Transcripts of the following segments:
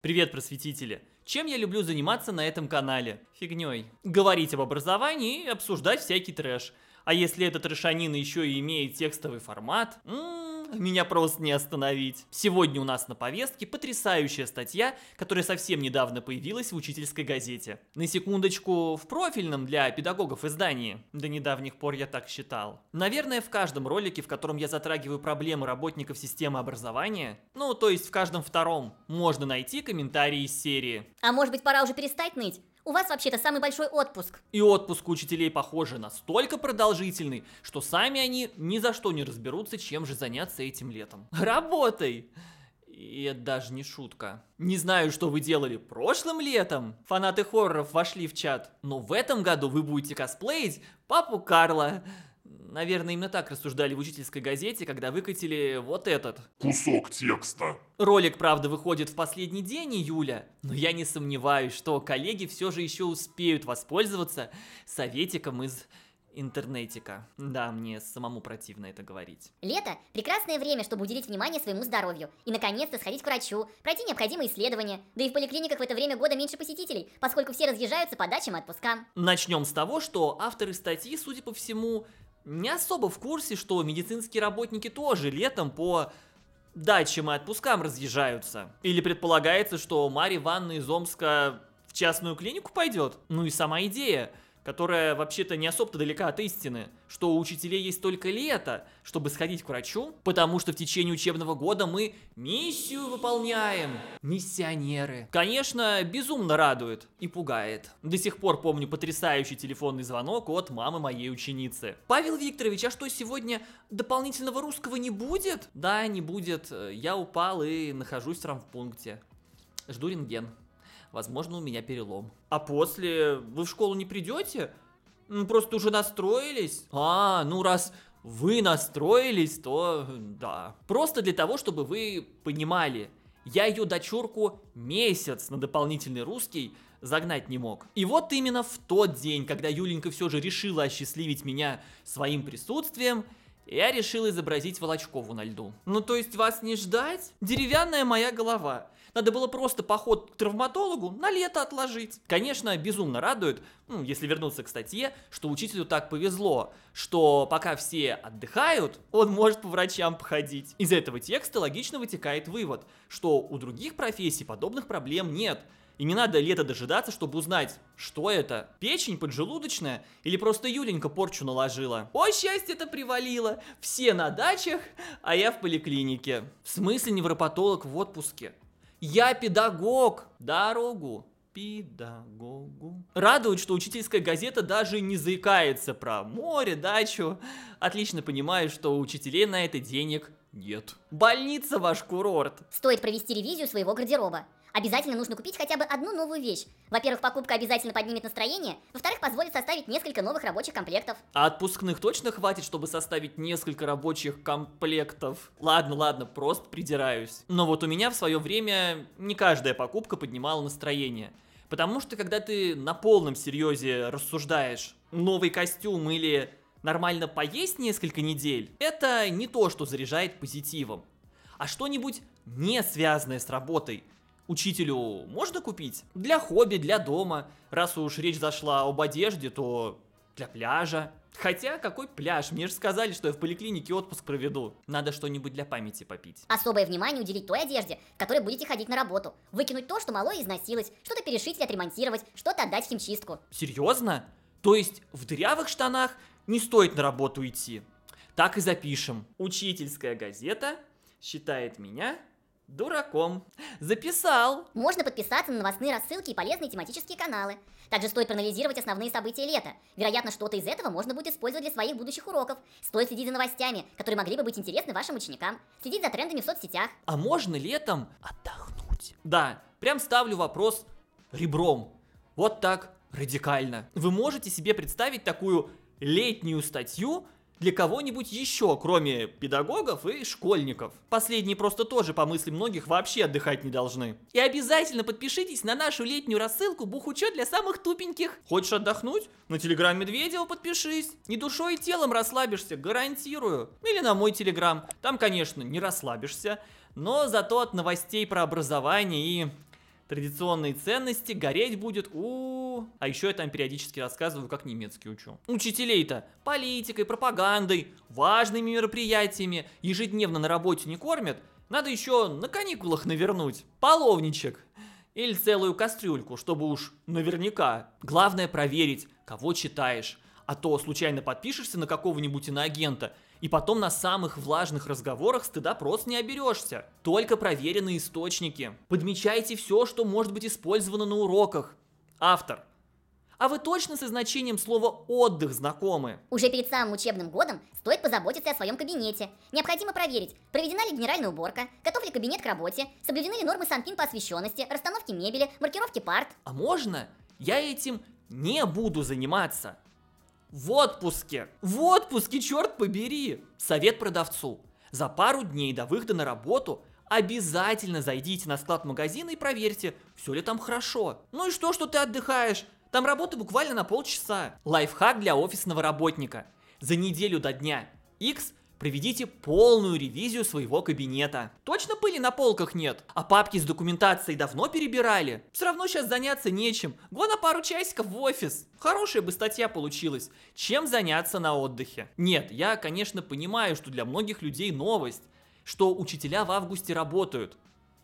Привет, просветители! Чем я люблю заниматься на этом канале? Фигней. Говорить об образовании и обсуждать всякий трэш. А если этот трешанина еще и имеет текстовый формат... М меня просто не остановить. Сегодня у нас на повестке потрясающая статья, которая совсем недавно появилась в учительской газете. На секундочку, в профильном для педагогов издании. До недавних пор я так считал. Наверное, в каждом ролике, в котором я затрагиваю проблемы работников системы образования, ну, то есть в каждом втором, можно найти комментарии из серии. А может быть, пора уже перестать ныть? У вас вообще-то самый большой отпуск. И отпуск учителей, похоже, настолько продолжительный, что сами они ни за что не разберутся, чем же заняться этим летом. Работай! И это даже не шутка. Не знаю, что вы делали прошлым летом. Фанаты хорроров вошли в чат. Но в этом году вы будете косплеить папу Карла. Наверное, именно так рассуждали в учительской газете, когда выкатили вот этот. Кусок текста. Ролик, правда, выходит в последний день июля, но я не сомневаюсь, что коллеги все же еще успеют воспользоваться советиком из интернетика. Да, мне самому противно это говорить. Лето – прекрасное время, чтобы уделить внимание своему здоровью и, наконец-то, сходить к врачу, пройти необходимые исследования. Да и в поликлиниках в это время года меньше посетителей, поскольку все разъезжаются по дачам и отпускам. Начнем с того, что авторы статьи, судя по всему, не особо в курсе, что медицинские работники тоже летом по дачам и отпускам разъезжаются. Или предполагается, что Мари Ивановна из Омска в частную клинику пойдет? Ну и сама идея – которая вообще-то не особо-то далека от истины, что у учителей есть только лето, чтобы сходить к врачу, потому что в течение учебного года мы миссию выполняем. Миссионеры. Конечно, безумно радует и пугает. До сих пор помню потрясающий телефонный звонок от мамы моей ученицы. Павел Викторович, а что сегодня дополнительного русского не будет? Да, не будет. Я упал и нахожусь в травмпункте. Жду рентген возможно, у меня перелом. А после вы в школу не придете? Ну, просто уже настроились? А, ну раз вы настроились, то да. Просто для того, чтобы вы понимали, я ее дочурку месяц на дополнительный русский загнать не мог. И вот именно в тот день, когда Юленька все же решила осчастливить меня своим присутствием, я решил изобразить Волочкову на льду. Ну то есть вас не ждать? Деревянная моя голова. Надо было просто поход к травматологу на лето отложить. Конечно, безумно радует, ну, если вернуться к статье, что учителю так повезло, что пока все отдыхают, он может по врачам походить. Из этого текста логично вытекает вывод, что у других профессий подобных проблем нет. И не надо лето дожидаться, чтобы узнать, что это, печень поджелудочная или просто Юленька порчу наложила. О, счастье-то привалило, все на дачах, а я в поликлинике. В смысле невропатолог в отпуске? Я педагог, дорогу педагогу. Радует, что учительская газета даже не заикается про море, дачу. Отлично понимаю, что у учителей на это денег нет. Больница ваш курорт. Стоит провести ревизию своего гардероба. Обязательно нужно купить хотя бы одну новую вещь. Во-первых, покупка обязательно поднимет настроение, во-вторых, позволит составить несколько новых рабочих комплектов. А отпускных точно хватит, чтобы составить несколько рабочих комплектов? Ладно, ладно, просто придираюсь. Но вот у меня в свое время не каждая покупка поднимала настроение. Потому что когда ты на полном серьезе рассуждаешь новый костюм или нормально поесть несколько недель, это не то, что заряжает позитивом. А что-нибудь не связанное с работой – учителю можно купить? Для хобби, для дома. Раз уж речь зашла об одежде, то для пляжа. Хотя, какой пляж? Мне же сказали, что я в поликлинике отпуск проведу. Надо что-нибудь для памяти попить. Особое внимание уделить той одежде, в которой будете ходить на работу. Выкинуть то, что мало износилось, что-то перешить или отремонтировать, что-то отдать в химчистку. Серьезно? То есть в дырявых штанах не стоит на работу идти? Так и запишем. Учительская газета считает меня дураком. Записал! Можно подписаться на новостные рассылки и полезные тематические каналы. Также стоит проанализировать основные события лета. Вероятно, что-то из этого можно будет использовать для своих будущих уроков. Стоит следить за новостями, которые могли бы быть интересны вашим ученикам. Следить за трендами в соцсетях. А можно летом отдохнуть? Да, прям ставлю вопрос ребром. Вот так радикально. Вы можете себе представить такую летнюю статью, для кого-нибудь еще, кроме педагогов и школьников. Последние просто тоже, по мысли многих, вообще отдыхать не должны. И обязательно подпишитесь на нашу летнюю рассылку «Бухучет для самых тупеньких». Хочешь отдохнуть? На телеграм Медведева подпишись. И душой, и а телом расслабишься, гарантирую. Или на мой телеграм. Там, конечно, не расслабишься, но зато от новостей про образование и традиционные ценности, гореть будет, у, А еще я там периодически рассказываю, как немецкий учу. Учителей-то политикой, пропагандой, важными мероприятиями ежедневно на работе не кормят, надо еще на каникулах навернуть. Половничек. Или целую кастрюльку, чтобы уж наверняка. Главное проверить, кого читаешь а то случайно подпишешься на какого-нибудь иноагента, и потом на самых влажных разговорах стыда просто не оберешься. Только проверенные источники. Подмечайте все, что может быть использовано на уроках. Автор. А вы точно со значением слова «отдых» знакомы? Уже перед самым учебным годом стоит позаботиться о своем кабинете. Необходимо проверить, проведена ли генеральная уборка, готов ли кабинет к работе, соблюдены ли нормы Санпин по освещенности, расстановке мебели, маркировке парт. А можно? Я этим не буду заниматься. В отпуске! В отпуске, черт побери! Совет продавцу. За пару дней до выхода на работу обязательно зайдите на склад магазина и проверьте, все ли там хорошо. Ну и что, что ты отдыхаешь? Там работа буквально на полчаса. Лайфхак для офисного работника. За неделю до дня X Проведите полную ревизию своего кабинета. Точно пыли на полках нет? А папки с документацией давно перебирали? Все равно сейчас заняться нечем. Го на пару часиков в офис. Хорошая бы статья получилась. Чем заняться на отдыхе? Нет, я, конечно, понимаю, что для многих людей новость, что учителя в августе работают.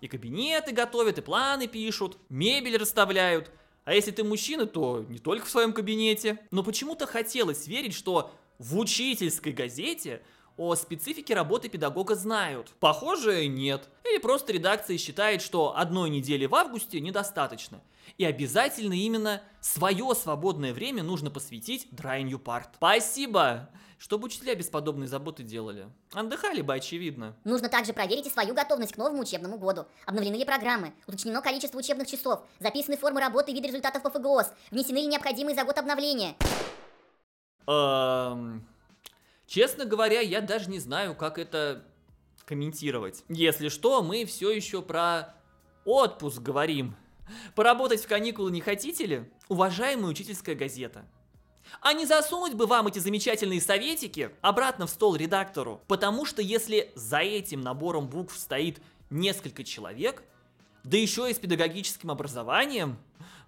И кабинеты готовят, и планы пишут, мебель расставляют. А если ты мужчина, то не только в своем кабинете. Но почему-то хотелось верить, что в учительской газете о специфике работы педагога знают? Похоже, нет. Или просто редакция считает, что одной недели в августе недостаточно. И обязательно именно свое свободное время нужно посвятить драенью парт. Спасибо! чтобы учителя без подобной заботы делали. Отдыхали бы, очевидно. Нужно также проверить и свою готовность к новому учебному году. Обновлены ли программы, уточнено количество учебных часов, записаны формы работы и виды результатов по ФГОС, внесены ли необходимые за год обновления. Эм... Честно говоря, я даже не знаю, как это комментировать. Если что, мы все еще про отпуск говорим. Поработать в каникулы не хотите ли? Уважаемая учительская газета. А не засунуть бы вам эти замечательные советики обратно в стол редактору, потому что если за этим набором букв стоит несколько человек, да еще и с педагогическим образованием,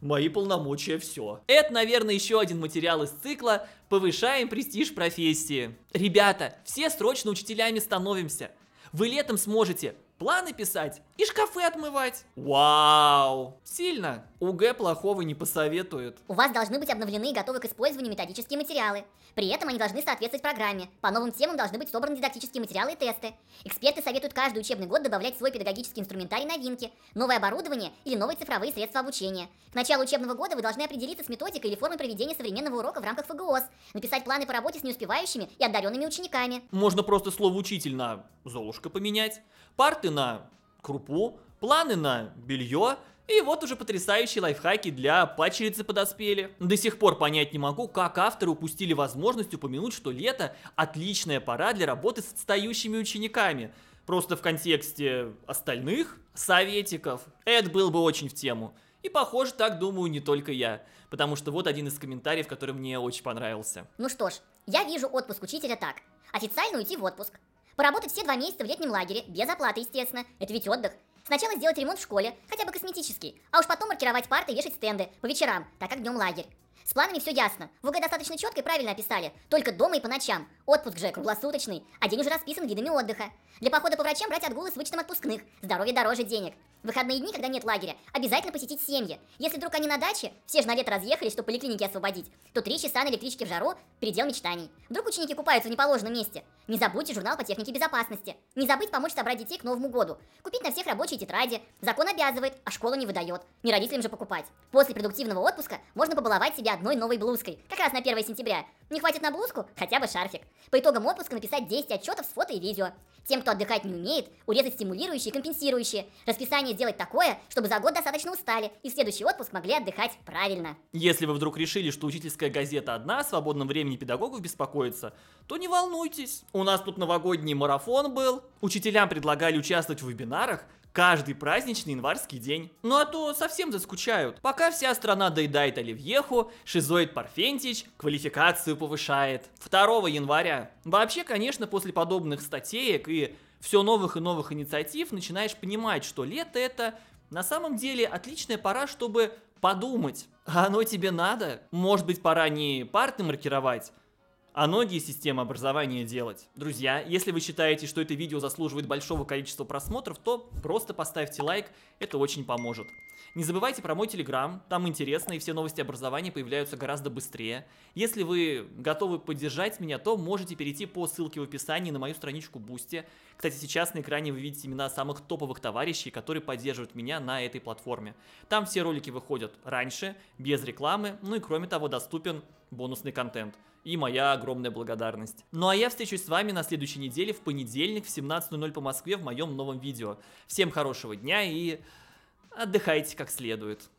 мои полномочия все. Это, наверное, еще один материал из цикла «Повышаем престиж профессии». Ребята, все срочно учителями становимся. Вы летом сможете планы писать, и шкафы отмывать. Вау! Сильно! УГ плохого не посоветует. У вас должны быть обновлены и готовы к использованию методические материалы. При этом они должны соответствовать программе. По новым темам должны быть собраны дидактические материалы и тесты. Эксперты советуют каждый учебный год добавлять свой педагогический инструментарий новинки, новое оборудование или новые цифровые средства обучения. К началу учебного года вы должны определиться с методикой или формой проведения современного урока в рамках ФГОС, написать планы по работе с неуспевающими и одаренными учениками. Можно просто слово «учитель» на «золушка» поменять, парты на крупу, планы на белье, и вот уже потрясающие лайфхаки для пачерицы подоспели. До сих пор понять не могу, как авторы упустили возможность упомянуть, что лето – отличная пора для работы с отстающими учениками. Просто в контексте остальных советиков это был бы очень в тему. И, похоже, так думаю не только я. Потому что вот один из комментариев, который мне очень понравился. Ну что ж, я вижу отпуск учителя так. Официально уйти в отпуск. Поработать все два месяца в летнем лагере, без оплаты, естественно. Это ведь отдых. Сначала сделать ремонт в школе, хотя бы косметический, а уж потом маркировать парты и вешать стенды по вечерам, так как днем лагерь. С планами все ясно. ВГ достаточно четко и правильно описали. Только дома и по ночам. Отпуск же круглосуточный, а день уже расписан видами отдыха. Для похода по врачам брать отгулы с вычетом отпускных. Здоровье дороже денег. выходные дни, когда нет лагеря, обязательно посетить семьи. Если вдруг они на даче, все же на лето разъехались, чтобы поликлиники освободить, то три часа на электричке в жару – предел мечтаний. Вдруг ученики купаются в неположенном месте. Не забудьте журнал по технике безопасности. Не забыть помочь собрать детей к Новому году. Купить на всех рабочие тетради. Закон обязывает, а школа не выдает. Не родителям же покупать. После продуктивного отпуска можно побаловать себя одной новой блузкой. Как раз на 1 сентября. Не хватит на блузку? Хотя бы шарфик. По итогам отпуска написать 10 отчетов с фото и видео. Тем, кто отдыхать не умеет, урезать стимулирующие и компенсирующие. Расписание сделать такое, чтобы за год достаточно устали и в следующий отпуск могли отдыхать правильно. Если вы вдруг решили, что учительская газета одна, в свободном времени педагогов беспокоится, то не волнуйтесь. У нас тут новогодний марафон был. Учителям предлагали участвовать в вебинарах, каждый праздничный январский день. Ну а то совсем заскучают. Пока вся страна доедает Оливьеху, Шизоид Парфентич квалификацию повышает. 2 января. Вообще, конечно, после подобных статеек и все новых и новых инициатив начинаешь понимать, что лето это на самом деле отличная пора, чтобы подумать. А оно тебе надо? Может быть, пора не парты маркировать, а многие системы образования делать. Друзья, если вы считаете, что это видео заслуживает большого количества просмотров, то просто поставьте лайк, это очень поможет. Не забывайте про мой телеграм, там интересно и все новости образования появляются гораздо быстрее. Если вы готовы поддержать меня, то можете перейти по ссылке в описании на мою страничку Бусти. Кстати, сейчас на экране вы видите имена самых топовых товарищей, которые поддерживают меня на этой платформе. Там все ролики выходят раньше, без рекламы, ну и кроме того доступен бонусный контент. И моя огромная благодарность. Ну а я встречусь с вами на следующей неделе в понедельник в 17.00 по Москве в моем новом видео. Всем хорошего дня и отдыхайте как следует.